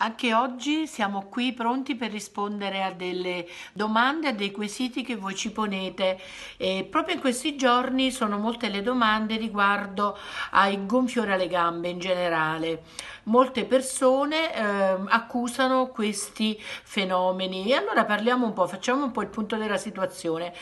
Anche oggi siamo qui pronti per rispondere a delle domande, a dei quesiti che voi ci ponete. E proprio in questi giorni sono molte le domande riguardo ai gonfiori alle gambe in generale. Molte persone eh, accusano questi fenomeni e allora parliamo un po', facciamo un po' il punto della situazione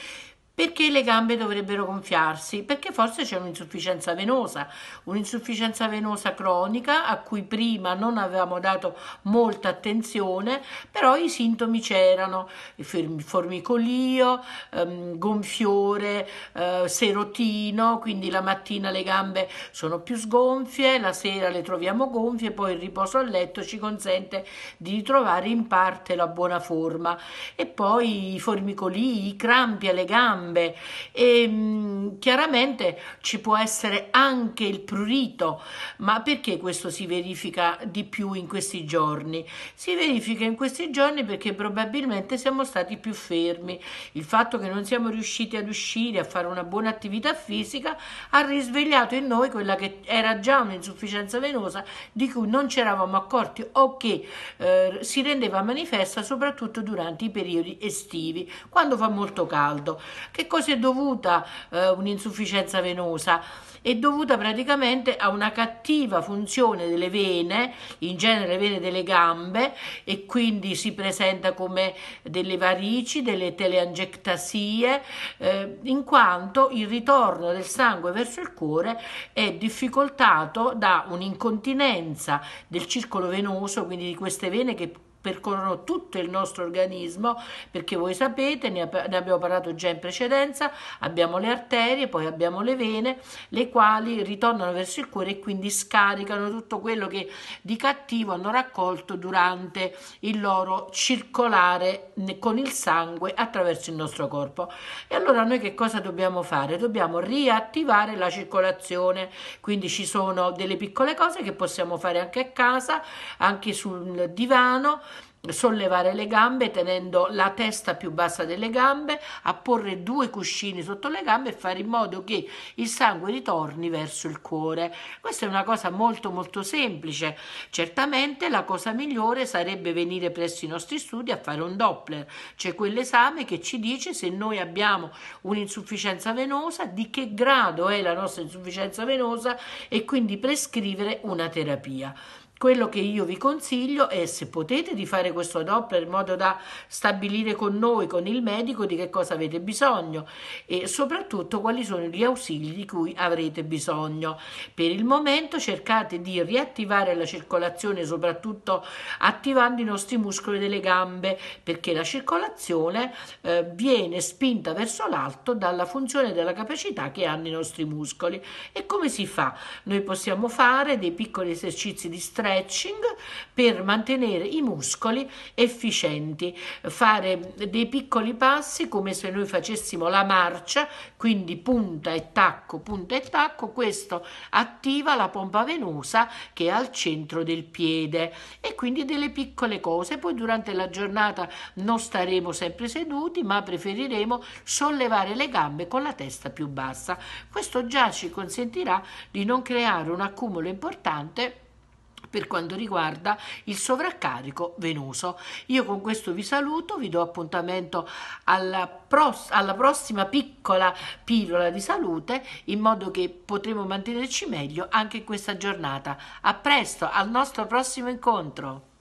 perché le gambe dovrebbero gonfiarsi? Perché forse c'è un'insufficienza venosa, un'insufficienza venosa cronica a cui prima non avevamo dato molta attenzione, però i sintomi c'erano, formicolio, ehm, gonfiore, eh, serotino, quindi la mattina le gambe sono più sgonfie, la sera le troviamo gonfie, poi il riposo a letto ci consente di ritrovare in parte la buona forma e poi i formicoli, i crampi alle gambe, gambe e ehm, chiaramente ci può essere anche il prurito. Ma perché questo si verifica di più in questi giorni? Si verifica in questi giorni perché probabilmente siamo stati più fermi. Il fatto che non siamo riusciti ad uscire, a fare una buona attività fisica, ha risvegliato in noi quella che era già un'insufficienza venosa di cui non ci eravamo accorti o che eh, si rendeva manifesta soprattutto durante i periodi estivi, quando fa molto caldo. Che cosa è dovuta eh, un'insufficienza venosa? È dovuta praticamente a una cattiva funzione delle vene, in genere le vene delle gambe, e quindi si presenta come delle varici, delle teleangiectasie, eh, in quanto il ritorno del sangue verso il cuore è difficoltato da un'incontinenza del circolo venoso, quindi di queste vene che percorrono tutto il nostro organismo perché voi sapete, ne, abbiamo parlato già in precedenza, abbiamo le arterie, poi abbiamo le vene, le quali ritornano verso il cuore e quindi scaricano tutto quello che di cattivo hanno raccolto durante il loro circolare con il sangue attraverso il nostro corpo. E allora noi che cosa dobbiamo fare? Dobbiamo riattivare la circolazione, quindi ci sono delle piccole cose che possiamo fare anche a casa, anche sul divano, sollevare le gambe tenendo la testa più bassa delle gambe, a porre due cuscini sotto le gambe e fare in modo che il sangue ritorni verso il cuore. Questa è una cosa molto molto semplice. Certamente la cosa migliore sarebbe venire presso i nostri studi a fare un Doppler, cioè quell'esame che ci dice se noi abbiamo un'insufficienza venosa, di che grado è la nostra insufficienza venosa e quindi prescrivere una terapia quello che io vi consiglio è se potete di fare questo Doppler in modo da stabilire con noi, con il medico, di che cosa avete bisogno e soprattutto quali sono gli ausili di cui avrete bisogno. Per il momento cercate di riattivare la circolazione soprattutto attivando i nostri muscoli delle gambe perché la circolazione eh, viene spinta verso l'alto dalla funzione della capacità che hanno i nostri muscoli. E come si fa? Noi possiamo fare dei piccoli esercizi di stress stretching per mantenere i muscoli efficienti, fare dei piccoli passi come se noi facessimo la marcia, quindi punta e tacco, punta e tacco, questo attiva la pompa venosa che è al centro del piede e quindi delle piccole cose. Poi durante la giornata non staremo sempre seduti, ma preferiremo sollevare le gambe con la testa più bassa. Questo già ci consentirà di non creare un accumulo importante per quanto riguarda il sovraccarico venoso. Io con questo vi saluto, vi do appuntamento alla, pros- alla prossima piccola pillola di salute in modo che potremo mantenerci meglio anche in questa giornata. A presto, al nostro prossimo incontro!